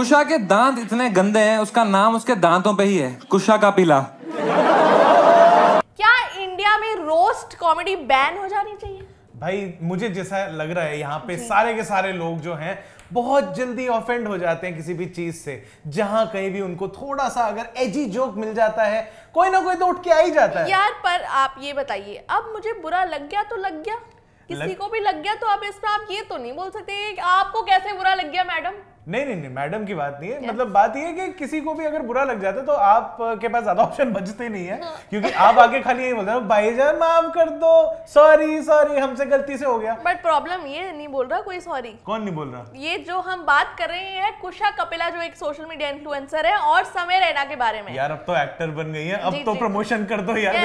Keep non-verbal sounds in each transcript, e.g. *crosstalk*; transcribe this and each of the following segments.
कुशा के दांत इतने गंदे हैं उसका नाम उसके दांतों पे ही है कुशा का पीला क्या इंडिया में रोस्ट कॉमेडी बैन हो जानी चाहिए भाई मुझे जैसा लग रहा है यहाँ पे सारे के सारे लोग जो हैं बहुत जल्दी ऑफेंड हो जाते हैं किसी भी चीज से जहां कहीं भी उनको थोड़ा सा अगर एजी जोक मिल जाता है कोई ना कोई तो उठ के आ ही जाता है यार पर आप ये बताइए अब मुझे बुरा लग गया तो लग गया किसी लग... को भी लग गया तो अब इस पर आप ये तो नहीं बोल सकते आपको कैसे बुरा लग गया मैडम नहीं नहीं नहीं मैडम की बात नहीं है मतलब बात ये है कि किसी को भी अगर बुरा लग जाता तो आप के पास ज्यादा ऑप्शन बचते नहीं है no. हाँ। क्योंकि आप आगे खाली यही बोलते हो जान माफ कर दो सॉरी सॉरी हमसे गलती से हो गया बट प्रॉब्लम ये नहीं बोल रहा कोई सॉरी कौन नहीं बोल रहा ये जो हम बात कर रहे हैं कुशा कपिला जो एक सोशल मीडिया इन्फ्लुएंसर है और समय रैना के बारे में यार अब तो एक्टर बन गई है अब तो प्रमोशन कर दो यार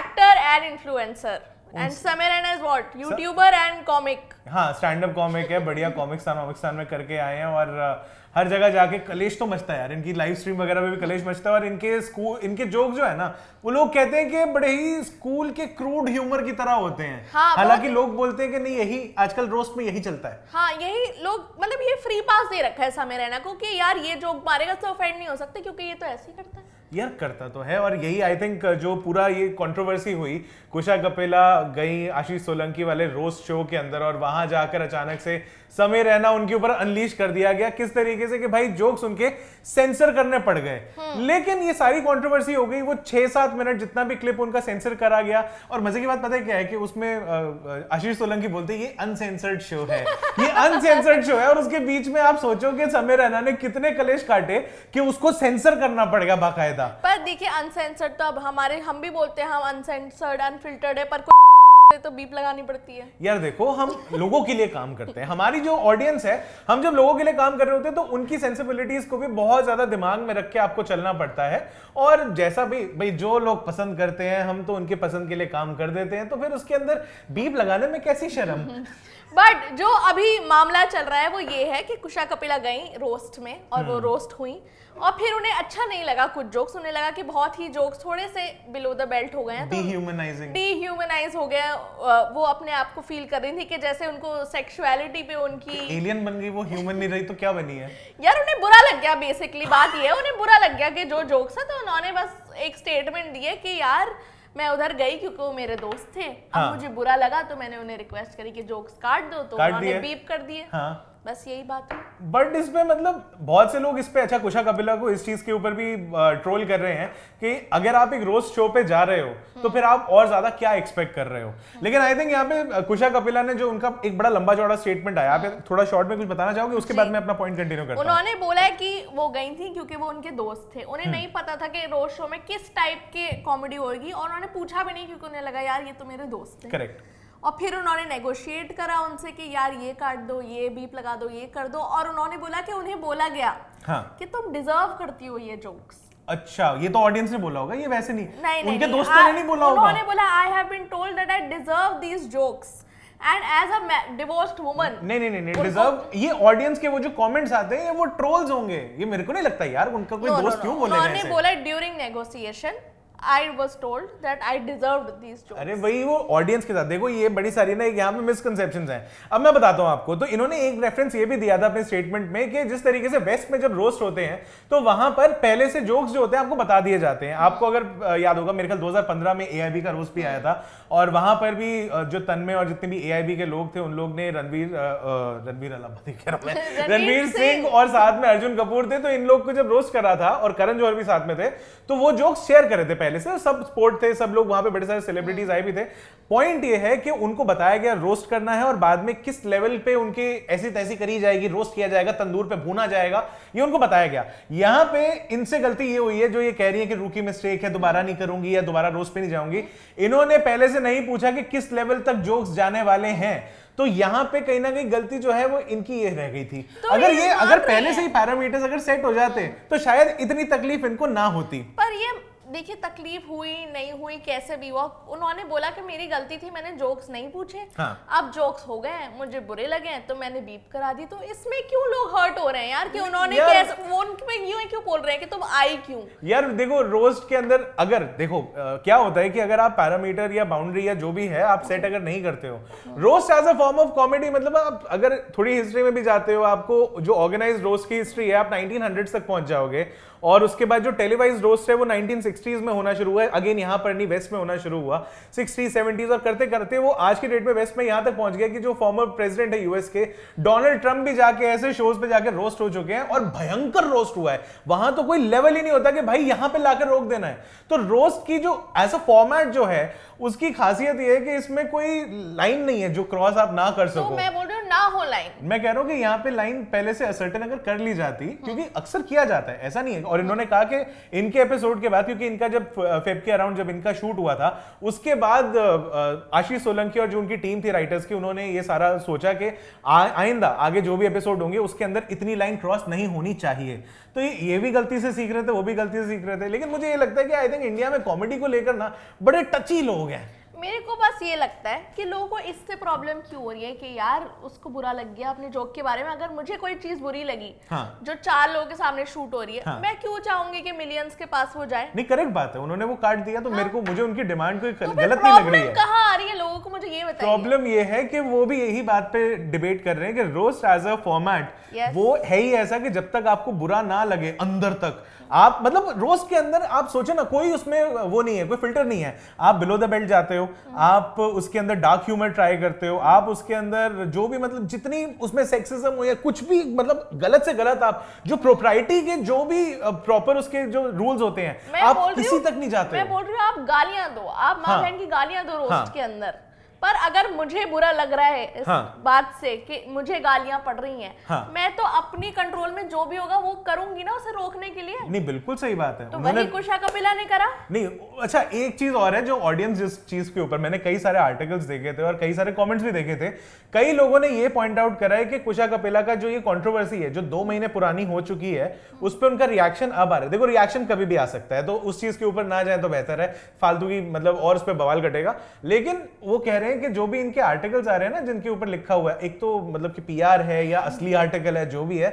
actor and influencer and Samay Raina is what YouTuber and comic हाँ स्टैंड अप कॉमिक है बढ़िया कॉमिक कॉमिकस्तान वॉमिकस्तान में करके आए हैं और uh, हर जगह जाके कलेश तो मचता है यार इनकी लाइव स्ट्रीम वगैरह में भी कलेश मचता है और इनके स्कूल इनके जोक जो है ना वो लोग कहते हैं कि बड़े ही स्कूल के क्रूड ह्यूमर की तरह होते हैं हाँ, हालांकि लोग बोलते हैं कि नहीं यही आजकल रोस्ट में यही चलता है हाँ यही लोग मतलब ये फ्री पास दे रखा है समय रहना को कि यार ये जोक मारेगा तो ऑफेंड नहीं हो सकते क्योंकि ये तो ऐसे ही करता है यार करता तो है और यही आई थिंक जो पूरा ये कंट्रोवर्सी हुई कुशा कपेला गई आशीष सोलंकी वाले रोज शो के अंदर और वहां जाकर अचानक से समय रहना उनके ऊपर अनलीश कर दिया गया किस तरीके से कि भाई जोक्स उनके सेंसर करने पड़ गए हम्म। लेकिन ये सारी कंट्रोवर्सी हो गई वो छह सात मिनट जितना भी क्लिप उनका सेंसर करा गया और मजे की बात पता है क्या है कि उसमें आशीष सोलंकी बोलते ये अनसेंसर्ड शो है ये अनसेंसर्ड शो है और उसके बीच में आप सोचो कि समय रहना ने कितने कलेश काटे कि उसको सेंसर करना पड़ेगा बाकायदा पर देखिए अनसेंसर्ड तो अब हमारे हम भी बोलते हैं हम अनसेंसर्ड अनफिल्टर्ड है पर तो बीप लगानी पड़ती है यार देखो हम लोगों के लिए काम करते हैं हमारी जो ऑडियंस है हम जब लोगों के लिए काम कर रहे होते हैं तो उनकी सेंसिबिलिटीज को भी बहुत ज्यादा दिमाग में रख के आपको चलना पड़ता है और जैसा भी भाई जो लोग पसंद करते हैं हम तो उनके पसंद के लिए काम कर देते हैं तो फिर उसके अंदर बीप लगाने में कैसी शर्म बट जो अभी मामला चल रहा है वो ये है कि कुशा कपिला गई रोस्ट में और वो रोस्ट हम्म। हुई और फिर उन्हें अच्छा नहीं लगा कुछ जोक्स उन्हें लगा कि बहुत ही जोक्स थोड़े से बिलो द बेल्ट हो गए हैं डीह्यूमनाइज तो हो गया वो अपने आप को फील कर रही थी कि जैसे उनको सेक्सुअलिटी पे उनकी एलियन बन गई वो ह्यूमन नहीं रही तो क्या बनी है यार उन्हें बुरा लग गया बेसिकली बात ये है उन्हें बुरा लग गया कि जो जोक्स है तो उन्होंने बस एक स्टेटमेंट दिए कि यार मैं उधर गई क्योंकि वो मेरे दोस्त थे हाँ. अब मुझे बुरा लगा तो मैंने उन्हें रिक्वेस्ट करी कि जोक्स काट दो तो उन्होंने बीप कर दिए हाँ. बस यही बात है बट इस पे मतलब बहुत से लोग इस पे अच्छा कुशा कपिला को इस चीज के ऊपर भी ट्रोल कर रहे हैं कि अगर आप एक रोज शो पे जा रहे हो तो फिर आप और ज्यादा क्या एक्सपेक्ट कर रहे हो लेकिन आई थिंक यहाँ पे कुशा कपिला ने जो उनका एक बड़ा लंबा चौड़ा स्टेटमेंट आया आप थोड़ा शॉर्ट में कुछ बताना चाहोगे उसके बाद में अपना पॉइंट कंटिन्यू कर उन्होंने बोला है कि वो गई थी क्योंकि वो उनके दोस्त थे उन्हें हम्म। नहीं पता था कि रोज शो में किस टाइप के कॉमेडी होगी और उन्होंने पूछा भी नहीं क्योंकि उन्हें लगा यार ये तो मेरे दोस्त करेक्ट और फिर उन्होंने नेगोशिएट करा उनसे कि यार ये काट दो ये बीप लगा दो ये कर दो और उन्होंने बोला कि उन्हें बोला गया हाँ. कि तुम डिजर्व करती हो ये जोक्स अच्छा ये तो ऑडियंस ने बोला होगा ये वैसे नहीं, नहीं नहीं उनके दोस्तों ने हाँ, नहीं बोला होगा उन्होंने बोला I have been told that I deserve these jokes and as a divorced woman नहीं नहीं नहीं डिजर्व ये ऑडियंस के वो जो कमेंट्स आते हैं ये वो ट्रोल्स होंगे ये मेरे को नहीं लगता यार उनका कोई दोस्त क्यों बोलेगा उन्होंने बोला during negotiation I was told that I deserve these अरे वही वो ऑडियंस के साथ देखो ये बड़ी सारी ना यहाँ पे मिसकनसेप्शन हैं अब मैं बताता हूँ आपको तो इन्होंने एक रेफरेंस ये भी दिया था अपने स्टेटमेंट में कि जिस तरीके से वेस्ट में जब रोस्ट होते हैं तो वहां पर पहले से जोक्स जो होते हैं आपको बता दिए जाते हैं आपको अगर याद होगा मेरे ख्याल 2015 में ए का रोस्ट भी आया था और वहां पर भी जो तनमे और जितने भी ए के लोग थे उन लोग ने रणवीर *laughs* रणवीर रणवीर सिंह और साथ में अर्जुन कपूर थे तो इन लोग को जब रोस्ट करा था और करण जोहर भी साथ में थे तो वो जोक्स शेयर करे थे पहले पहले से सब स्पोर्ट थे सब लोग वहां पे बड़े सारे सेलिब्रिटीज हम्म। आए भी थे पॉइंट ये है कि उनको बताया गया रोस्ट करना है और बाद में किस लेवल पे उनकी ऐसी तैसी करी जाएगी रोस्ट किया जाएगा तंदूर पे भूना जाएगा ये उनको बताया गया यहां पे इनसे गलती ये हुई है जो ये कह रही है कि रूकी मिस्टेक है दोबारा नहीं करूंगी या दोबारा रोस्ट पे नहीं जाऊंगी इन्होंने पहले से नहीं पूछा कि किस लेवल तक जोक्स जाने वाले हैं तो यहां पे कहीं ना कहीं गलती जो है वो इनकी ये रह गई थी तो अगर ये अगर तो पहले से ही पैरामीटर्स अगर सेट हो जाते तो शायद इतनी तकलीफ इनको ना होती पर ये देखिए तकलीफ हुई नहीं हुई कैसे भी हुआ उन्होंने बोला कि मेरी गलती थी मैंने जोक्स नहीं पूछे हाँ. अब जोक्स हो गए हैं मुझे बुरे लगे हैं तो मैंने बीप करा दी तो इसमें क्यों लोग हर्ट हो रहे हैं यार कि उन्होंने कैसे यू क्यों बोल रहे हैं कि तुम आई क्यों यार देखो रोस्ट के अंदर अगर देखो आ, क्या होता है कि अगर आप पैरामीटर या बाउंड्री या जो भी है आप सेट अगर नहीं करते हो roast as a form of comedy मतलब आप अगर थोड़ी हिस्ट्री में भी जाते हो आपको जो ऑर्गेनाइज रोस्ट की हिस्ट्री है आप नाइनटीन तक पहुंच जाओगे और उसके बाद जो टेलीवाइज रोस्ट है वो 1960s में होना शुरू हुआ अगेन यहाँ पर नहीं वेस्ट में होना शुरू हुआ 60s 70s और करते करते वो आज के डेट में वेस्ट में यहाँ तक पहुंच गया कि जो फॉर्मर प्रेसिडेंट है यूएस के डोनाल्ड ट्रंप भी जाके ऐसे शोज पे जाकर रोस्ट हो चुके हैं और भयंकर रोस्ट हुआ है वहां तो कोई लेवल ही नहीं होता कि भाई यहां पे लाकर रोक देना है तो रोस्ट की जो एज अ फॉर्मेट जो है उसकी खासियत यह है कि इसमें कोई लाइन नहीं है जो क्रॉस आप ना कर तो सको तो मैं बोल रहा ना हो लाइन मैं कह रहा हूँ कि यहाँ पे लाइन पहले से असर्टन अगर कर ली जाती हम्म। क्योंकि अक्सर किया जाता है ऐसा नहीं है और इन्होंने कहा कि इनके एपिसोड के बाद क्योंकि इनका जब फेब के अराउंड जब इनका शूट हुआ था उसके बाद आशीष सोलंकी और जो उनकी टीम थी राइटर्स की उन्होंने ये सारा सोचा कि आइंदा आगे जो भी एपिसोड होंगे उसके अंदर इतनी लाइन क्रॉस नहीं होनी चाहिए तो ये ये भी गलती से सीख रहे थे वो भी गलती से सीख रहे थे लेकिन मुझे ये लगता है कि आई थिंक इंडिया में कॉमेडी को लेकर ना बड़े टची लोग हैं मेरे को बस ये लगता है कि लोगों को इससे प्रॉब्लम क्यों हो रही है कि यार उसको बुरा लग गया अपने जोक के बारे में अगर मुझे कोई चीज बुरी लगी हाँ। जो चार लोगों के सामने शूट हो रही है हाँ। मैं क्यों चाहूंगी कि मिलियंस के पास वो जाए नहीं करेक्ट बात है उन्होंने वो काट दिया तो हाँ। मेरे को मुझे उनकी डिमांड कोई तो गलत नहीं लग रही है कहाँ आ रही है लोगों को मुझे ये बताया प्रॉब्लम ये है कि वो भी यही बात पे डिबेट कर रहे हैं कि रोस्ट एज अ फॉर्मेट वो है ही ऐसा कि जब तक आपको बुरा ना लगे अंदर तक आप मतलब रोस्ट के अंदर आप सोचे ना कोई उसमें वो नहीं है कोई फिल्टर नहीं है आप बिलो द बेल्ट जाते हो आप उसके अंदर डार्क ह्यूमर ट्राई करते हो आप उसके अंदर जो भी मतलब जितनी उसमें सेक्सिज्म हो या कुछ भी मतलब गलत से गलत आप जो प्रोप्राइटी के जो भी प्रॉपर उसके जो रूल्स होते हैं आप किसी तक नहीं जाते मैं बोल रही हूँ आप गालियां दो आप माँ हाँ। बहन की गालियां दो रोस्ट हाँ। के अंदर पर अगर मुझे बुरा लग रहा है इस हाँ. बात से कि मुझे गालियां पड़ रही हैं हाँ. मैं तो अपनी कंट्रोल में जो भी होगा वो करूंगी ना उसे रोकने के लिए नहीं बिल्कुल सही बात है तो वही कुशा कपिला ने करा नहीं अच्छा एक चीज और है जो ऑडियंस जिस चीज के ऊपर मैंने कई सारे आर्टिकल्स देखे थे और कई सारे कॉमेंट्स भी देखे थे कई लोगों ने ये पॉइंट आउट करा है कि कुशा कपिला का जो ये कॉन्ट्रोवर्सी है जो दो महीने पुरानी हो चुकी है उस पर उनका रिएक्शन अब आ रहा है देखो रिएक्शन कभी भी आ सकता है तो उस चीज के ऊपर ना जाए तो बेहतर है फालतू की मतलब और उस पर बवाल कटेगा लेकिन वो कह रहे हैं हैं कि जो भी इनके आर्टिकल्स आ रहे हैं ना जिनके ऊपर लिखा हुआ है एक तो मतलब कि पीआर है या असली आर्टिकल है जो भी है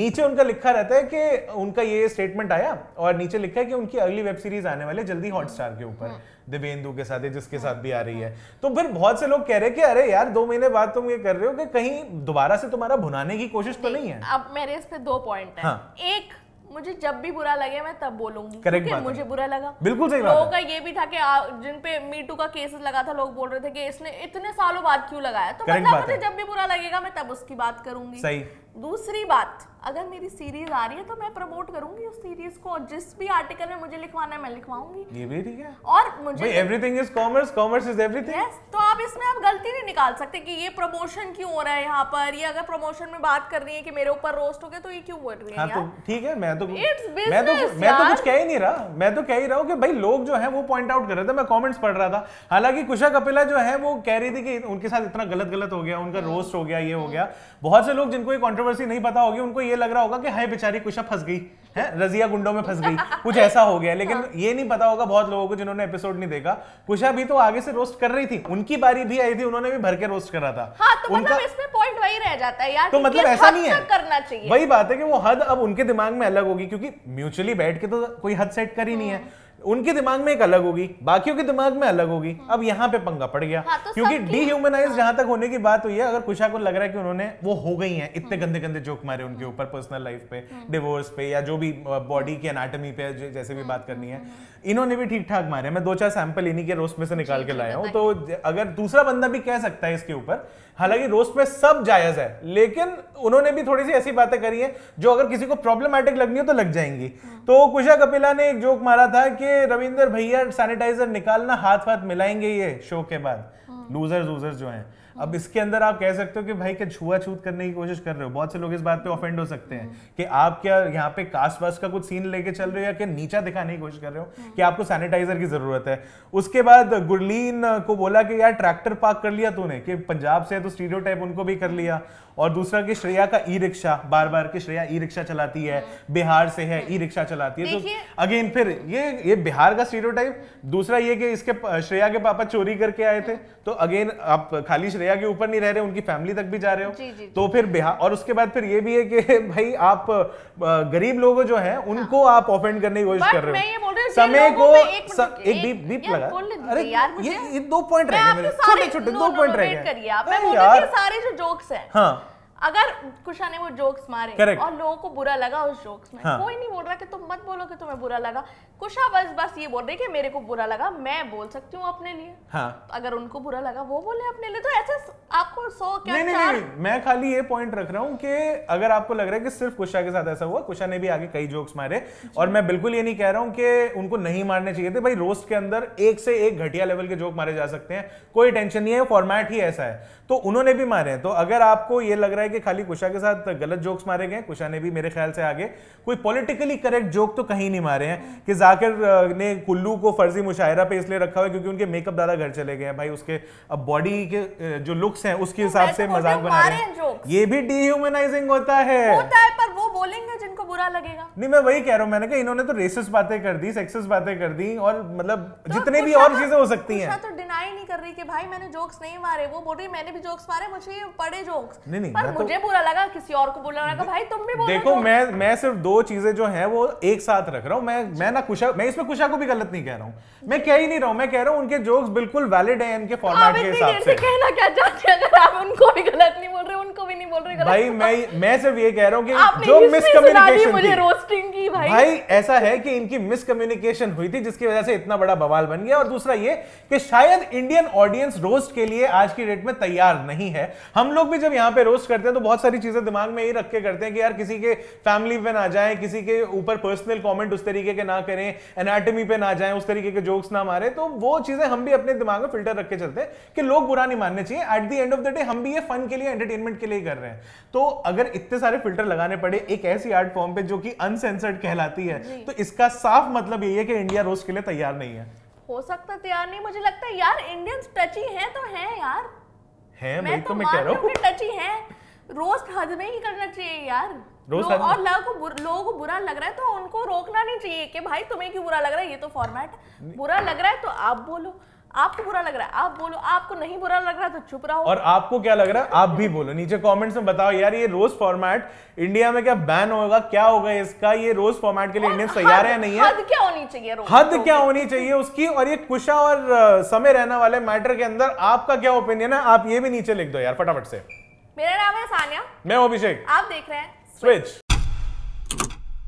नीचे उनका लिखा रहता है कि उनका ये स्टेटमेंट आया और नीचे लिखा है कि उनकी अगली वेब सीरीज आने वाली है जल्दी हॉटस्टार के ऊपर हम्म। देवेंदु के साथ है जिसके साथ भी आ रही है तो फिर बहुत से लोग कह रहे हैं कि अरे यार दो महीने बाद तुम ये कर रहे हो कि कहीं दोबारा से तुम्हारा भुनाने की कोशिश तो नहीं है अब मेरे इस पे दो पॉइंट है हाँ। एक मुझे जब भी बुरा लगे मैं तब बोलूंगी करेक्ट बात मुझे बुरा लगा बिल्कुल सही लोगों का ये भी था कि जिन पे मीटू का केसेस लगा था लोग बोल रहे थे कि इसने इतने सालों बाद क्यों लगाया तो मतलब मुझे जब भी बुरा लगेगा मैं तब उसकी बात करूंगी सही दूसरी बात अगर मेरी सीरीज आ रही है तो मैं प्रमोट करूंगी उस सीरीज को और जिस भी आर्टिकल में मुझे लिखवाना है मैं लिखवाऊंगी ये भी ठीक है और मुझे everything is commerce commerce is everything yes तो आप इसमें आप गलती नहीं निकाल सकते कि ये प्रमोशन क्यों हो रहा है यहाँ पर ये अगर प्रमोशन में बात कर रही है कि मेरे ऊपर रोस्ट हो गया तो ये क्यों बोल रही है हाँ, तो ठीक है मैं तो मैं तो मैं तो कुछ तो कह ही नहीं रहा मैं तो कह ही रहा हूँ कि भाई लोग जो है वो पॉइंट आउट कर रहे थे मैं कॉमेंट्स पढ़ रहा था हालांकि कुशा कपिला जो है वो कह रही थी कि उनके साथ इतना गलत गलत हो गया उनका रोस्ट hmm. हो गया ये हो गया बहुत से लोग जिनको ये कंट्रोवर्सी नहीं पता होगी उनको ये लग रहा होगा कि हाय बेचारी कुशा फंस गई है रजिया गुंडों में फंस गई *laughs* कुछ ऐसा हो गया लेकिन हाँ। ये नहीं पता होगा बहुत लोगों को जिन्होंने एपिसोड नहीं देखा कुशा भी तो आगे से रोस्ट कर रही थी उनकी बारी भी आई थी उन्होंने भी भर के रोस्ट करा था हाँ, तो मतलब उनका मतलब इसमें पॉइंट वही रह जाता है यार तो मतलब ऐसा नहीं है करना चाहिए वही बात है कि वो हद अब उनके दिमाग में अलग होगी क्योंकि म्यूचुअली बैठ के तो कोई हद सेट कर ही नहीं है उनके दिमाग में एक अलग होगी बाकियों के दिमाग में अलग होगी हम्म। अब यहाँ पे पंगा पड़ गया हाँ, तो क्योंकि डिह्यूमनाइज जहां तक होने की बात हुई है अगर कुशा को लग रहा है कि उन्होंने वो हो गई हैं इतने हम्म। गंदे गंदे जोक मारे उनके हम्म। ऊपर पर्सनल लाइफ पे डिवोर्स पे या जो भी बॉडी की अनाटमी पे जैसे भी बात करनी है इन्होंने भी ठीक ठाक मारे मैं दो चार सैंपल इन्हीं के रोस्ट में से निकाल के लाया हूँ तो अगर दूसरा बंदा भी कह सकता है इसके ऊपर हालांकि रोस्ट में सब जायज है लेकिन उन्होंने भी थोड़ी सी ऐसी बातें करी हैं जो अगर किसी को प्रॉब्लमैटिक लगनी हो तो लग जाएंगी तो कुशा कपिला ने एक जोक मारा था कि रविंदर भैया सैनिटाइजर निकालना हाथ हाथ मिलाएंगे ये शो के बाद लूजर्स हाँ। लूजर्स जो हैं अब इसके अंदर आप कह सकते हो कि भाई क्या छुआ छूत करने की कोशिश कर रहे हो बहुत से लोग इस बात पे ऑफेंड हो सकते हैं हम्म। कि आप क्या यहाँ पे कास्ट वास्ट का कुछ सीन लेके चल रहे हो या क्या नीचा दिखाने की कोशिश कर रहे हो हम्म। कि आपको सैनिटाइजर की जरूरत है उसके बाद गुरलीन को बोला कि यार ट्रैक्टर पार्क कर लिया तूने कि पंजाब से है तो स्टीरियो उनको भी कर लिया और दूसरा कि श्रेया का ई रिक्शा बार बार कि श्रेया ई रिक्शा चलाती है हम्म। बिहार से है ई रिक्शा चलाती है तो अगेन फिर ये ये बिहार का स्टीरियो दूसरा ये कि इसके श्रेया के पापा चोरी करके आए थे तो अगेन आप खाली श्रेया भैया के ऊपर नहीं रह रहे उनकी फैमिली तक भी जा रहे हो जी, जी, तो फिर बिहार और उसके बाद फिर ये भी है कि *laughs* भाई आप गरीब लोग जो हैं हाँ। उनको हाँ। आप ऑफेंड करने की कोशिश कर रहे हो समय को एक बीप बीप लगा अरे ये दो पॉइंट रहे छोटे छोटे दो पॉइंट रहे गए सारे जो जोक्स हैं हाँ। अगर कुशा ने वो जोक्स मारे Correct. और लोगों को बुरा लगा उस जोक्स में हाँ. कोई नहीं बोल रहा कि तुम मत बोलो कि तुम्हें बुरा लगा कुशा बस बस ये बोल रही कि मेरे को बुरा लगा मैं बोल सकती हूँ अपने लिए हाँ. अगर उनको बुरा लगा वो बोले अपने लिए तो ऐसे आपको सो क्या नहीं, नहीं, नहीं, मैं खाली ये पॉइंट रख रहा हूँ कि अगर आपको लग रहा है कि सिर्फ कुशा के साथ ऐसा हुआ कुशा ने भी आगे कई जोक्स मारे और मैं बिल्कुल ये नहीं कह रहा हूँ कि उनको नहीं मारने चाहिए थे भाई रोस्ट के अंदर एक से एक घटिया लेवल के जोक मारे जा सकते हैं कोई टेंशन नहीं है फॉर्मेट ही ऐसा है तो उन्होंने भी मारे तो अगर आपको ये लग रहा है कि खाली कुशा के साथ गलत जोक्स मारे गए कुशा ने भी मेरे ख्याल से आगे कोई पॉलिटिकली करेक्ट जोक तो कहीं नहीं मारे हैं कि जाकिर ने कुल्लू को फर्जी मुशायरा पे इसलिए रखा हुआ क्योंकि उनके मेकअप दादा घर चले गए हैं भाई उसके अब बॉडी के जो लुक्स हैं उसके तो हिसाब से मजाक बना रहे हैं ये भी डिह्यूमनाइजिंग होता है पर वो बोलेंगे जिनको बुरा लगेगा नहीं मैं वही कह रहा हूँ मैंने कहा इन्होंने तो रेसिस बातें कर दी सेक्सिस बातें कर दी और मतलब तो जितने भी और तो चीजें हो सकती हैं तो डिनाई नहीं कर रही कि भाई मैंने जोक्स नहीं मारे वो बोल रही मैंने भी जोक्स मारे मुझे पड़े जोक्स नहीं नहीं मुझे बुरा लगा किसी और को बुरा लगा भाई तुम भी बोल देखो तो। मैं मैं सिर्फ दो चीजें जो है वो एक साथ रख रहा हूँ मैं मैं ना कुशा मैं इसमें कुशा को भी गलत नहीं कह रहा हूँ मैं कह ही नहीं रहा हूँ मैं कह रहा हूँ उनके जोक्स बिल्कुल वैलिड है इनके फॉर्मेट के हिसाब से कहना क्या चाहते अगर आप उनको भी गलत नहीं बोल रहे उनको भी नहीं बोल रही भाई मैं मैं सिर्फ ये कह रहा हूँ कि जो मिसकम्युनिकेशन मुझे रोस्टिंग की भाई भाई ऐसा है कि इनकी मिसकम्युनिकेशन हुई थी जिसकी वजह से इतना बड़ा बवाल बन गया और दूसरा ये कि शायद इंडियन ऑडियंस रोस्ट के लिए आज की डेट में तैयार नहीं है हम लोग भी जब यहाँ पे रोस्ट करते हैं तो बहुत सारी चीजें दिमाग में ही रख के करते हैं कि यार किसी के फैमिली पे ना जाए किसी के ऊपर पर्सनल कॉमेंट उस तरीके के ना करें एनाटमी पे ना जाए उस तरीके के जोक्स ना मारे तो वो चीजें हम भी अपने दिमाग में फिल्टर रख के चलते हैं कि लोग बुरा नहीं मानने चाहिए at the end of the day हम भी ये फन के लिए एंटरटेनमेंट एंटरटेनमेंट के लिए कर रहे हैं तो अगर इतने सारे फिल्टर लगाने पड़े एक ऐसी आर्ट फॉर्म पे जो कि अनसेंसर्ड कहलाती है तो इसका साफ मतलब यही है कि इंडिया रोज के लिए तैयार नहीं है हो सकता तैयार नहीं मुझे लगता यार इंडियंस टची हैं तो हैं यार हैं मैं तो, तो मैं कह रहा हूं टची हैं रोज हद में ही करना चाहिए यार लो, और लोगों को बुर, लोगों को बुरा लग रहा है तो उनको रोकना नहीं चाहिए कि भाई तुम्हें क्यों बुरा लग रहा है ये तो फॉर्मेट बुरा लग रहा है तो आप बोलो आपको बुरा लग रहा है आप बोलो आपको नहीं बुरा लग रहा है तो चुप रहो और आपको क्या लग रहा है आप भी बोलो नीचे कमेंट्स में बताओ यार ये रोज फॉर्मेट इंडिया में क्या बैन होगा क्या होगा इसका ये रोज फॉर्मेट के लिए इंडियन तैयार है नहीं है हद क्या होनी चाहिए हद क्या होनी चाहिए उसकी और ये कुशा और समय रहने वाले मैटर के अंदर आपका क्या ओपिनियन है आप ये भी नीचे लिख दो यार फटाफट से मेरा नाम है सानिया मैं अभिषेक आप देख रहे हैं स्विच